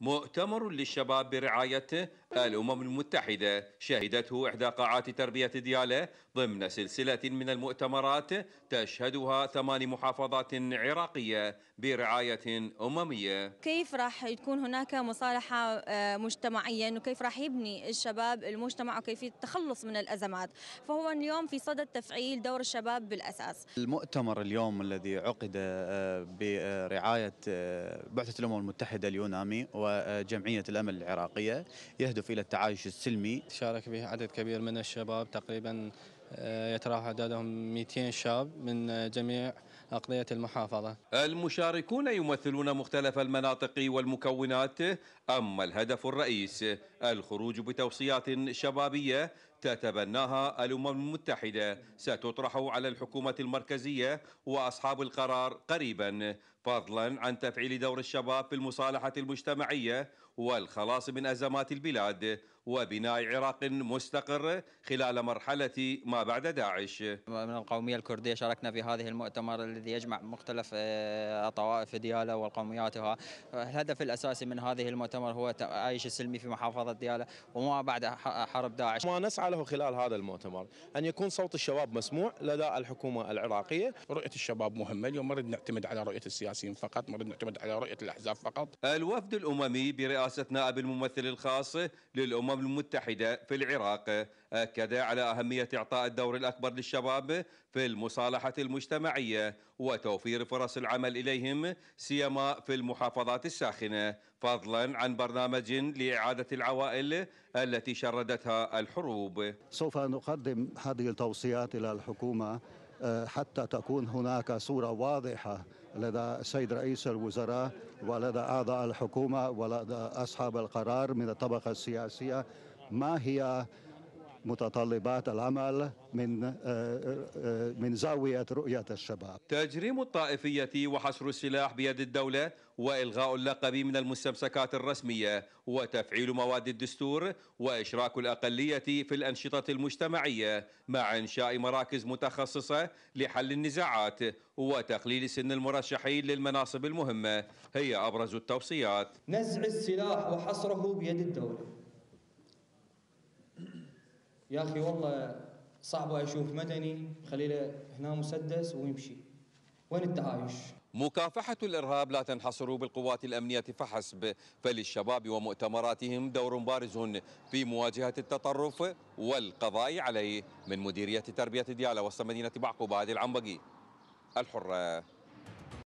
مؤتمر للشباب برعايته الأمم المتحدة شهدته إحدى قاعات تربية ديالة ضمن سلسلة من المؤتمرات تشهدها ثمان محافظات عراقية برعاية أممية كيف راح تكون هناك مصالحة آه، مجتمعية وكيف راح يبني الشباب المجتمع وكيفية التخلص من الأزمات فهو اليوم في صدد تفعيل دور الشباب بالأساس المؤتمر اليوم الذي عقد آه، برعاية آه، بعثة الأمم المتحدة اليونامي وجمعية الأمل العراقية يهدف تهدف إلى التعايش السلمي تشارك به عدد كبير من الشباب تقريبا آه، يتراوح عددهم 200 شاب من جميع أقضية المحافظة المشاركون يمثلون مختلف المناطق والمكونات أما الهدف الرئيس الخروج بتوصيات شبابية تتبناها الامم المتحده ستطرح على الحكومه المركزيه واصحاب القرار قريبا فضلا عن تفعيل دور الشباب في المصالحه المجتمعيه والخلاص من ازمات البلاد وبناء عراق مستقر خلال مرحله ما بعد داعش. من القوميه الكرديه شاركنا في هذه المؤتمر الذي يجمع مختلف آه، طوائف دياله وقومياتها. الهدف الاساسي من هذه المؤتمر هو التعايش السلمي في محافظه دياله وما بعد حرب داعش. ما نسعى حاله خلال هذا المؤتمر أن يكون صوت الشباب مسموع لدى الحكومة العراقية رؤية الشباب مهمة اليوم ما نريد نعتمد على رؤية السياسيين فقط ما نريد نعتمد على رؤية الأحزاب فقط الوفد الأممي برئاسة نائب الممثل الخاص للأمم المتحدة في العراق أكد على أهمية إعطاء الدور الأكبر للشباب في المصالحة المجتمعية وتوفير فرص العمل إليهم سيما في المحافظات الساخنة فضلا عن برنامج لإعادة العوائل التي شردتها الحروب الصعوبة سوف نقدم هذه التوصيات إلى الحكومة آه، حتى تكون هناك صورة واضحة لدى السيد رئيس الوزراء ولدى أعضاء الحكومة ولدى أصحاب القرار من الطبقة السياسية ما هي متطلبات العمل من آه، آه، آه، من زاويه رؤيه الشباب. تجريم الطائفيه وحصر السلاح بيد الدوله والغاء اللقب من المستمسكات الرسميه وتفعيل مواد الدستور واشراك الاقليه في الانشطه المجتمعيه مع انشاء مراكز متخصصه لحل النزاعات وتقليل سن المرشحين للمناصب المهمه هي ابرز التوصيات. نزع السلاح وحصره بيد الدوله. يا اخي والله صعب اشوف مدني خليله هنا مسدس ويمشي وين التعايش مكافحة الإرهاب لا تنحصر بالقوات الأمنية فحسب فللشباب ومؤتمراتهم دور بارز في مواجهة التطرف والقضاء عليه من مديرية تربية ديالى وسط مدينة بعقوبة العنبقي الحرة